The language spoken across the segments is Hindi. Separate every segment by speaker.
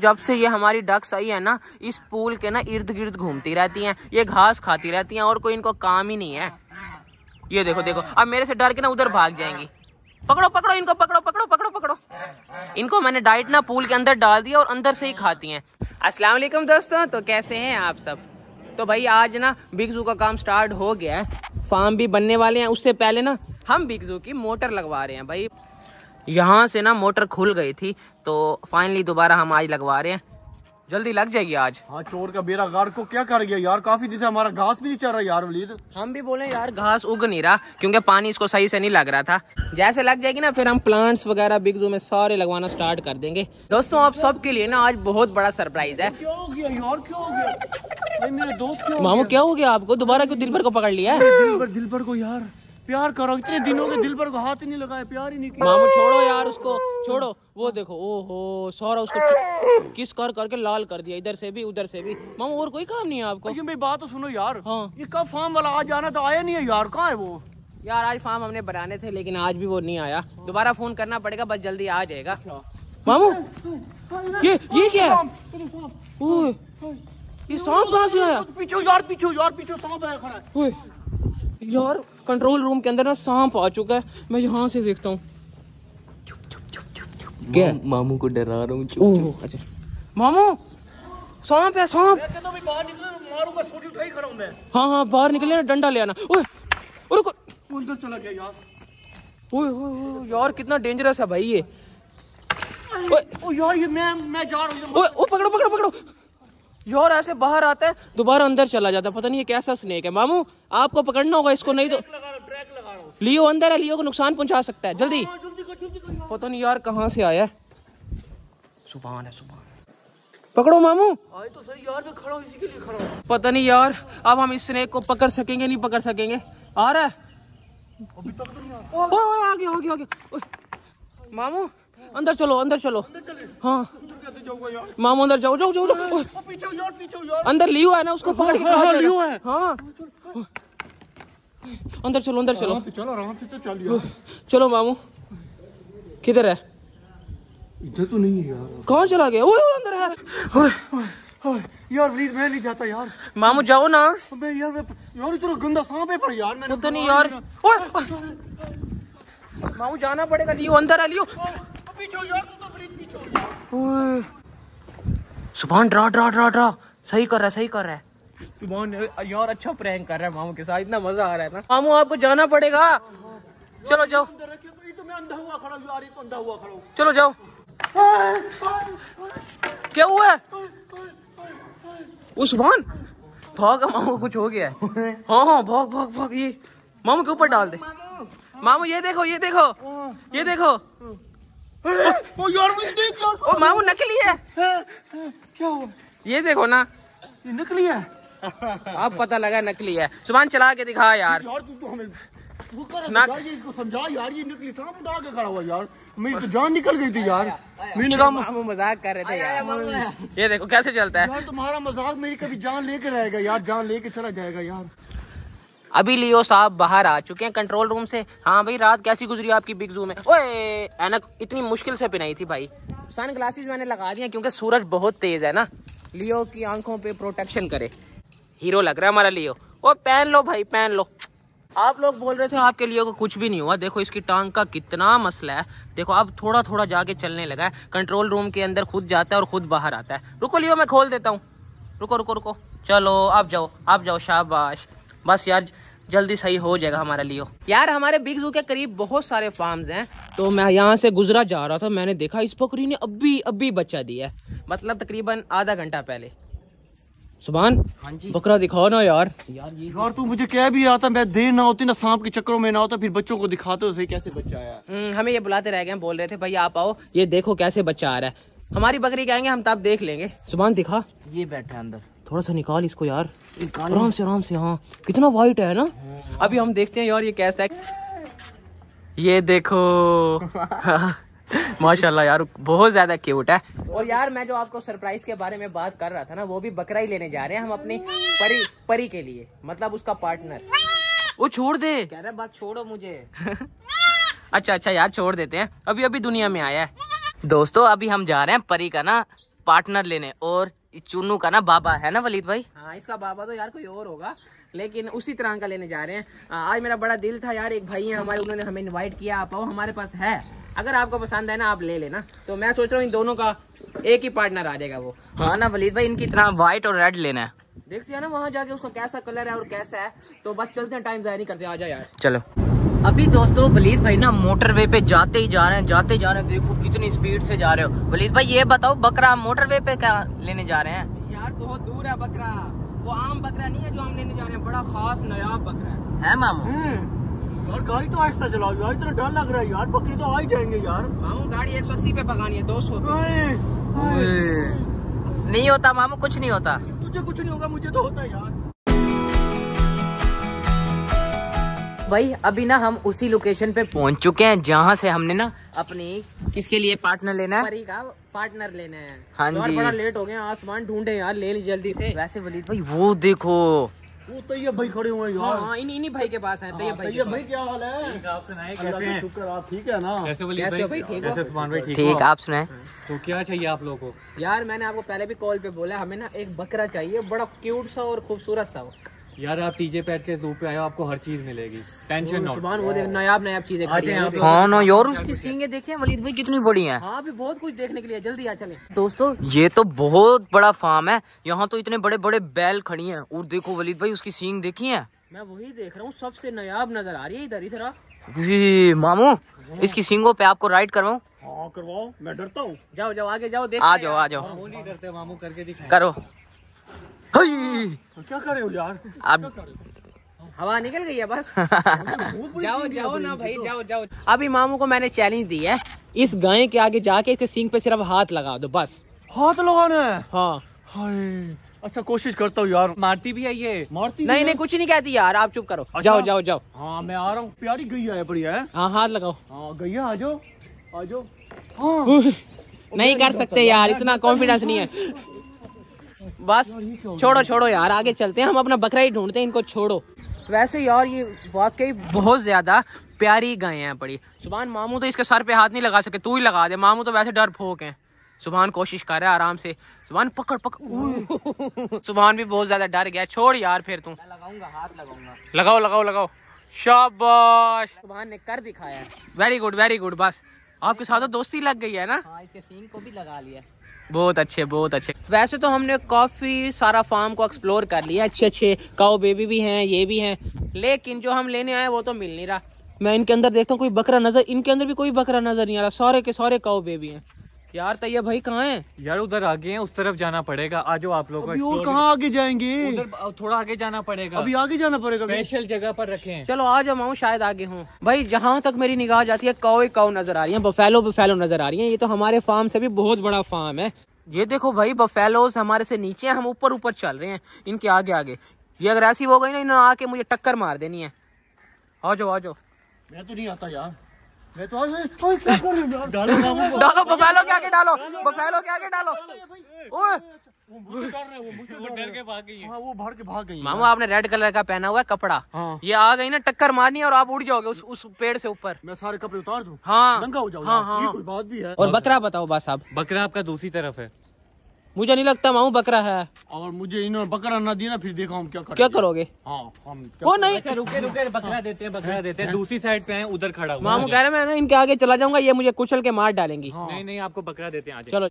Speaker 1: जब से ये हमारी डक्स आई है ना इस पूल के ना इर्द गिर्द घूमती रहती हैं ये घास खाती रहती हैं और कोई इनको काम ही नहीं है ये देखो देखो अब मेरे से डर के ना उधर भाग जाएंगी पकड़ो पकड़ो इनको पकड़ो पकड़ो पकड़ो पकड़ो इनको मैंने डाइट ना पूल के अंदर डाल दिया और अंदर से ही खाती है असला दोस्तों तो कैसे है आप सब तो भाई आज ना बिग जू का काम स्टार्ट हो गया है फार्म भी बनने वाले हैं उससे पहले ना हम बिग जू की मोटर लगवा रहे हैं भाई यहाँ से ना मोटर खुल गई थी तो फाइनली दोबारा हम आज लगवा रहे हैं जल्दी लग जाएगी आज हाँ चोर का बेरा गार्ड को क्या कर गया यार काफी दिन से हमारा घास भी नहीं चल रहा यार वलीद हम भी बोले यार घास उग नहीं रहा क्योंकि पानी इसको सही से नहीं लग रहा था जैसे लग जाएगी ना फिर हम प्लांट्स वगैरह जू में सारे लगवाना स्टार्ट कर देंगे दोस्तों आप सबके लिए ना आज बहुत बड़ा सरप्राइज है
Speaker 2: तो क्या हो गया मामू क्या हो
Speaker 1: गया आपको दोबारा क्यों दिल भर को पकड़ लिया दिल भर को यार प्यार करो इतने दिनों के दिल पर हाथ ही नहीं लगाया प्यार ही नहीं किया मामू छोड़ो यार उसको छोड़ो वो देखो ओहो सौरा उसको किस कर करके लाल कर दिया इधर से भी उधर से भी मामू और कोई काम नहीं है आपको मेरी बात तो सुनो यार हाँ ये कब फार्म वाला आज जाना तो आया नहीं है यार कहाँ है वो यार आज फार्म हमने बनाने थे लेकिन आज भी वो नहीं आया दोबारा फोन करना पड़ेगा बस जल्दी आ जाएगा अच्छा। मामू ये ये क्या है ये सांप कहाँ से आया पीछे यार पीछे यार पीछे सांप आया खड़ा है यार कंट्रोल रूम के अंदर ना सांप आ चुका है मैं यहाँ से देखता हूँ
Speaker 2: क्या मामू को डरा रहा हूँ अच्छा
Speaker 1: मामू सांप है सांप हाँ हाँ बाहर निकले ना डंडा ले आना
Speaker 2: उधर चला गया यार
Speaker 1: ओए ओए यार कितना डेंजरस है भाई ये ओ यार ये मैं मैं जा रहा हूँ ओए ओ पकड़ो पकड़ो पकड़ो जोर ऐसे बाहर आता है दोबारा अंदर चला जाता है पता नहीं ये कैसा स्नेक है मामू आपको पकड़ना होगा इसको नहीं तो लियो अंदर है लियो को नुकसान पहुंचा सकता है जल्दी हाँ, पता नहीं यार कहाँ से आया सुबह है सुबह पकड़ो मामू आए तो सही यार मैं खड़ा इसी के लिए खड़ा पता नहीं यार अब हम इस स्नेक को पकड़ सकेंगे नहीं पकड़ सकेंगे आ रहा है अभी तक तो नहीं आ गया मामू अंदर चलो अंदर चलो हाँ मामू अंदर जाओ जाओ जाओ जाओ अंदर लियो है ना उसको पकड़ के हाँ लियो है हाँ अंदर चलो अंदर चलो चलो तो चलो मामू किधर है इधर तो नहीं है यार कौन चला गया वो अंदर है यार प्लीज मैं नहीं जाता यार मामू जाओ ना मैं यार यार इतना गंदा सांप है पर यार मैं पता नहीं यार ओए मामू जाना पड़ेगा लियो अंदर है लियो पीछे यार तू तो फ्रिज पीछे सुभान ड्रा ड्रा ड्रा ड्रा सही कर रहा है सही कर रहा है सुभान यार अच्छा प्रैंक कर रहा है मामू के साथ इतना मजा आ रहा है ना मामू आपको जाना पड़ेगा चलो जाओ
Speaker 2: तो मैं अंधा अंधा हुआ हुआ खड़ा खड़ा
Speaker 1: यार ये चलो जाओ क्या हुआ उस सुभान भाग मामू कुछ हो गया है हाँ हाँ भाग भाग भाग ये मामू के ऊपर डाल दे मामू ये देखो ये देखो ये देखो यार मामू नकली है क्या हुआ ये देखो ना ये नकली है अब पता लगा नकली है सुबह चला के दिखा यार यार तू तो हमें ये
Speaker 2: इसको समझा यार ये निकली था उठा के खड़ा हुआ यार मेरी तो जान निकल गई थी यार मेरी कहा मामू मजाक कर रहे थे यार
Speaker 1: ये देखो कैसे चलता है
Speaker 2: तुम्हारा मजाक मेरी कभी जान लेके रहेगा यार जान लेके चला जाएगा यार
Speaker 1: अभी लियो साहब बाहर आ चुके हैं कंट्रोल रूम से हाँ भाई रात कैसी गुजरी आपकी बिग जू में ओए एनक इतनी मुश्किल से पिनाई थी भाई सन ग्लासेस मैंने लगा दिया क्योंकि सूरज बहुत तेज है ना लियो की आंखों पे प्रोटेक्शन करे हीरो लग रहा है हमारा लियो ओ पहन लो भाई पहन लो आप लोग बोल रहे थे आपके लिए को कुछ भी नहीं हुआ देखो इसकी टांग का कितना मसला है देखो अब थोड़ा थोड़ा जाके चलने लगा है कंट्रोल रूम के अंदर खुद जाता है और खुद बाहर आता है रुको लियो मैं खोल देता हूँ रुको रुको रुको चलो आप जाओ आप जाओ शाबाश बस यार जल्दी सही हो जाएगा हमारा लिए यार हमारे बिग जू के करीब बहुत सारे फार्म हैं तो मैं यहाँ से गुजरा जा रहा था मैंने देखा इस बकरी ने अभी अभी बच्चा दिया है मतलब तकरीबन आधा घंटा पहले सुबह हाँ जी बकरा दिखाओ ना यार यार
Speaker 2: तू मुझे कह भी आता मैं देर ना होती ना सांप के चक्करों में ना होता फिर बच्चों को दिखाते हो सही कैसे बच्चा आया
Speaker 1: हम्म, हमें ये बुलाते रह गए बोल रहे थे भाई आप आओ ये देखो कैसे बच्चा आ रहा है हमारी बकरी कहेंगे हम हम तो तब देख लेंगे सुबह दिखा ये बैठा है अंदर थोड़ा सा निकाल इसको यार आराम से आराम से हाँ कितना वाइट है ना अभी हम देखते हैं यार ये कैसा है ये देखो माशाल्लाह यार बहुत ज्यादा क्यूट है और यार मैं जो आपको सरप्राइज के बारे में बात कर रहा था ना वो भी बकरा ही लेने जा रहे हैं हम अपनी परी परी के लिए मतलब उसका पार्टनर वो छोड़ दे कह रहे बात छोड़ो मुझे अच्छा अच्छा यार छोड़ देते हैं अभी अभी दुनिया में आया है दोस्तों अभी हम जा रहे हैं परी का ना पार्टनर लेने और चुनू का ना बाबा है ना वलीद भाई हाँ इसका बाबा तो यार कोई और होगा लेकिन उसी तरह का लेने जा रहे हैं आज मेरा बड़ा दिल था यार एक भाई है हमारे उन्होंने हमें इनवाइट किया आप आओ हमारे पास है अगर आपको पसंद है ना आप ले लेना तो मैं सोच रहा हूँ इन दोनों का एक ही पार्टनर आ जाएगा वो हाँ ना वलीद भाई इनकी तरह व्हाइट और रेड लेना है देखते हैं ना वहाँ जाके उसका कैसा कलर है और कैसा है तो बस चलते हैं टाइम जाया नहीं करते आ जाए यार चलो अभी दोस्तों वलीद भाई ना मोटरवे पे जाते ही जा रहे हैं जाते जा रहे हैं देखो कितनी स्पीड से जा रहे हो वलीद भाई ये बताओ बकरा मोटरवे पे क्या लेने जा रहे हैं यार बहुत दूर है बकरा वो आम बकरा नहीं है जो हम लेने जा रहे हैं बड़ा खास नयाब बकरा है, है मामू हम्म।
Speaker 2: यार गाड़ी तो ऐसा चलाओ यार इतना डर लग रहा है यार
Speaker 1: बकरे तो आ ही जाएंगे यार मामू गाड़ी एक सौ अस्सी पे पकानी है दो सौ नहीं होता मामू कुछ नहीं होता तुझे कुछ नहीं होगा मुझे तो होता है यार भाई अभी ना हम उसी लोकेशन पे पहुंच चुके हैं जहाँ से हमने ना अपनी किसके लिए पार्टनर लेना है परी का पार्टनर लेना है हाँ तो जी बड़ा लेट हो गया आसमान ढूंढे यार ले ली जल्दी से वैसे वलीद भाई वो देखो वो तो ये भाई
Speaker 2: खड़े हुए यार हाँ,
Speaker 1: इन इन, इन भाई के पास हाँ, है ठीक आप सुनाए
Speaker 2: ना ठीक आप सुनाए तो क्या चाहिए आप लोगों को
Speaker 1: यार मैंने आपको पहले भी कॉल पे बोला हमें ना एक बकरा चाहिए बड़ा क्यूट सा और खूबसूरत सा
Speaker 2: यार आप टीजे पैट के जू पे आए हो आपको हर चीज मिलेगी टेंशन वो
Speaker 1: चीजें हाँ यार उसकी सींगे देखे वलीद भाई कितनी बड़ी है हाँ भी बहुत कुछ देखने के लिए जल्दी आ चले दोस्तों ये तो बहुत बड़ा फार्म है यहाँ तो इतने बड़े बड़े बैल खड़ी है और देखो वलीद भाई उसकी सींग देखी है मैं वही देख रहा हूँ सबसे नयाब नजर आ रही है इधर इधर मामू इसकी सींगों पे आपको राइड करवाओ हाँ, करवाओ मैं डरता हूँ जाओ जाओ आगे जाओ आ जाओ आ जाओ नहीं डरते मामू करके दिखा करो तो
Speaker 2: क्या कर रहे हो यार
Speaker 1: अब हवा निकल गई है बस जाओ जाओ ना भाई जाओ जाओ अभी मामू को मैंने चैलेंज दी है इस गाय के आगे जाके इसके सींग पे सिर्फ हाथ लगा दो बस हाथ लगाना
Speaker 2: है हाँ अच्छा कोशिश करता हूँ यार मारती भी है ये मारती नहीं नहीं
Speaker 1: कुछ नहीं कहती यार आप चुप करो अच्छा? जाओ जाओ
Speaker 2: जाओ हाँ मैं आ रहा हूँ प्यारी गैया है बढ़िया है हाँ हाथ लगाओ हाँ गैया आ जाओ आज
Speaker 1: हाँ। नहीं कर सकते यार इतना कॉन्फिडेंस नहीं है बस छोड़ो छोड़ो यार आगे चलते हैं हम अपना बकरा ही ढूंढते हैं इनको छोड़ो वैसे यार ये वाकई बहुत ज्यादा प्यारी गाय हैं बड़ी सुबह मामू तो इसके सर पे हाथ नहीं लगा सके तू ही लगा दे मामू तो वैसे डर फोक है सुबह कोशिश कर रहा है आराम से सुबह पकड़ पकड़ सुबहान भी बहुत ज्यादा डर गया छोड़ यार फिर तुम लगाऊंगा हाथ लगाऊंगा लगाओ लगाओ लगाओ शाबाश सुबह ने कर दिखाया वेरी गुड वेरी गुड बस आपके साथ तो दोस्ती लग गई है ना हाँ, इसके सीन को भी लगा लिया बहुत अच्छे बहुत अच्छे वैसे तो हमने काफ़ी सारा फार्म को एक्सप्लोर कर लिया अच्छे अच्छे काओ बेबी भी हैं ये भी हैं लेकिन जो हम लेने आए वो तो मिल नहीं रहा मैं इनके अंदर देखता हूँ कोई बकरा नज़र इनके अंदर भी कोई बकरा नज़र नहीं आ रहा सारे के सारे काओ बेबी है यार तैयार भाई कहाँ है यार उधर आगे हैं उस
Speaker 2: तरफ जाना पड़ेगा आज आप लोग कहाँ
Speaker 1: आगे जाएंगे उधर थोड़ा आगे जाना पड़ेगा अभी आगे जाना पड़ेगा स्पेशल जगह पर रखे हैं चलो आज हम आऊँ शायद आगे हूँ भाई जहाँ तक मेरी निगाह जाती है काओ काओ नजर आ रही है बफेलो बफेलो नजर आ रही है ये तो हमारे फार्म से भी बहुत बड़ा फार्म है ये देखो भाई बफेलोज हमारे से नीचे हैं हम ऊपर ऊपर चल रहे हैं इनके आगे आगे ये अगर ऐसी हो गई ना इन्होंने आके मुझे टक्कर मार देनी है आ जाओ आ जाओ मैं तो नहीं आता यार तो डालो बफेलो के आगे डालो बफेलो के आगे डालो
Speaker 2: वो डर के भाग गई हाँ,
Speaker 1: मामू आपने रेड कलर का पहना हुआ है कपड़ा हाँ। ये आ गई ना टक्कर मारनी और आप उड़ जाओगे उस उस पेड़ से ऊपर मैं सारे कपड़े उतार दूँ हाँ नंगा हो जाओ हाँ हाँ कोई बात भी है और
Speaker 2: बकरा बताओ बास आप बकरा आपका दूसरी तरफ है
Speaker 1: मुझे नहीं लगता मामू बकरा है और मुझे इन्होंने बकरा ना
Speaker 2: दिया ना फिर देखो हम क्या क्या करोगे हाँ, हम क्या वो नहीं अच्छा, रुके रुके बकरा देते हैं बकरा देते हैं दूसरी साइड पे हैं उधर खड़ा हुआ मामू हाँ। कह रहे
Speaker 1: मैं ना इनके आगे चला जाऊंगा ये मुझे कुचल के मार डालेंगी हाँ। नहीं
Speaker 2: नहीं आपको बकरा देते हैं चलो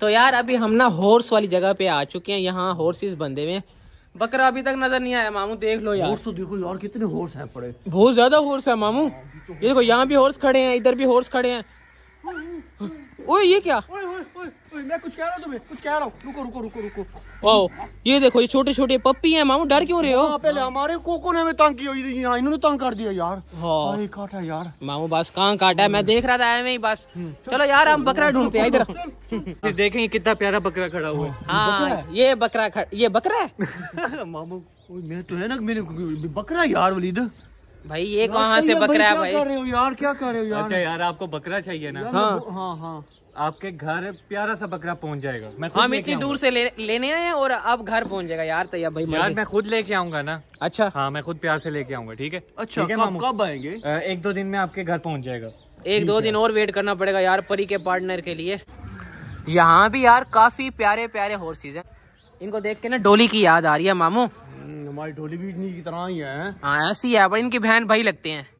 Speaker 1: तो यार अभी हम ना हॉर्स वाली जगह पे आ चुके हैं यहाँ हॉर्सेज बंधे हुए बकरा अभी तक नजर नहीं आया मामू देख लो यार तो देखो यार कितने हॉर्स है पड़े बहुत ज्यादा हॉर्स है मामू देखो यहाँ भी हॉर्स खड़े हैं इधर भी हॉर्स खड़े हैं
Speaker 2: ओए
Speaker 1: ये क्या ओए ओए ओए मैं कुछ कह रहा हूँ तुम्हें कुछ कह रहा
Speaker 2: हूँ रुको रुको रुको रुको
Speaker 1: ओ ये देखो ये छोटे छोटे पप्पी हैं मामू डर क्यों रहे हो हाँ, पहले हमारे कोको ने हमें तंग किया हाँ, इन्होंने तंग कर दिया यार हाँ काटा यार मामू बस कहाँ काटा है मैं देख रहा था मैं ही बस हम्म। चलो यार हम बकरा ढूंढते हैं इधर
Speaker 2: ये देखेंगे कितना प्यारा बकरा खड़ा हुआ है हाँ,
Speaker 1: ये बकरा ये बकरा
Speaker 2: है मामू मैं तो है ना मेरे बकरा यार वलीद भाई ये कहाँ तो से बकरा है भाई, कर रहे
Speaker 1: हो यार क्या कर रहे हो यार अच्छा यार
Speaker 2: आपको बकरा चाहिए ना हाँ हाँ हाँ आपके घर प्यारा सा बकरा पहुंच जाएगा मैं हाँ, हम इतनी दूर
Speaker 1: से ले, लेने आए हैं और अब घर पहुंच जाएगा यार तो या भाई यार मैं
Speaker 2: खुद लेके आऊंगा ना अच्छा हाँ मैं खुद प्यार से लेके आऊंगा ठीक है अच्छा कब कब आएंगे एक दो दिन में आपके घर पहुंच जाएगा एक दो दिन
Speaker 1: और वेट करना पड़ेगा यार परी के पार्टनर के लिए यहाँ भी यार काफी प्यारे प्यारे हॉर्सेज है इनको देख के ना डोली की याद आ रही है मामू हम्म, हमारी ढोली भी इन्हीं की तरह ही है हाँ, ऐसी है पर इनकी बहन भाई लगते हैं